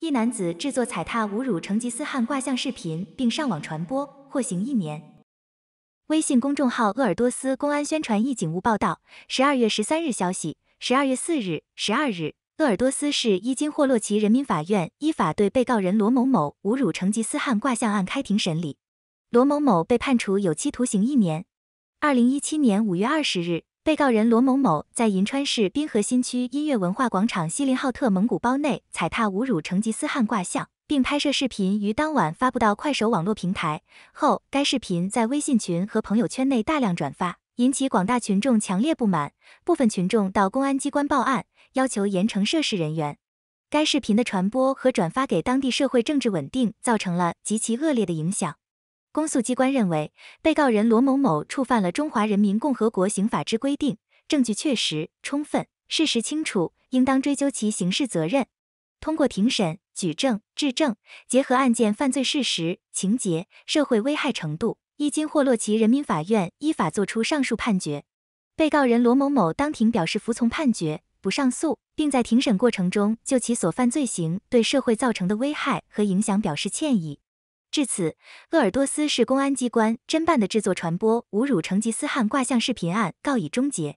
一男子制作踩踏侮辱成吉思汗挂像视频，并上网传播，获刑一年。微信公众号“鄂尔多斯公安宣传”一警务报道：十二月十三日消息，十二月四日、十二日，鄂尔多斯市伊金霍洛旗人民法院依法对被告人罗某某侮辱成吉思汗挂像案开庭审理，罗某某被判处有期徒刑一年。二零一七年五月二十日。被告人罗某某在银川市滨河新区音乐文化广场锡林浩特蒙古包内踩踏侮辱成吉思汗挂像，并拍摄视频于当晚发布到快手网络平台后，该视频在微信群和朋友圈内大量转发，引起广大群众强烈不满，部分群众到公安机关报案，要求严惩涉事人员。该视频的传播和转发给当地社会政治稳定造成了极其恶劣的影响。公诉机关认为，被告人罗某某触犯了《中华人民共和国刑法》之规定，证据确实充分，事实清楚，应当追究其刑事责任。通过庭审举证、质证，结合案件犯罪事实、情节、社会危害程度，一经霍洛奇人民法院依法作出上述判决。被告人罗某某当庭表示服从判决，不上诉，并在庭审过程中就其所犯罪行对社会造成的危害和影响表示歉意。至此，鄂尔多斯市公安机关侦办的制作、传播侮辱成吉思汗画像视频案告以终结。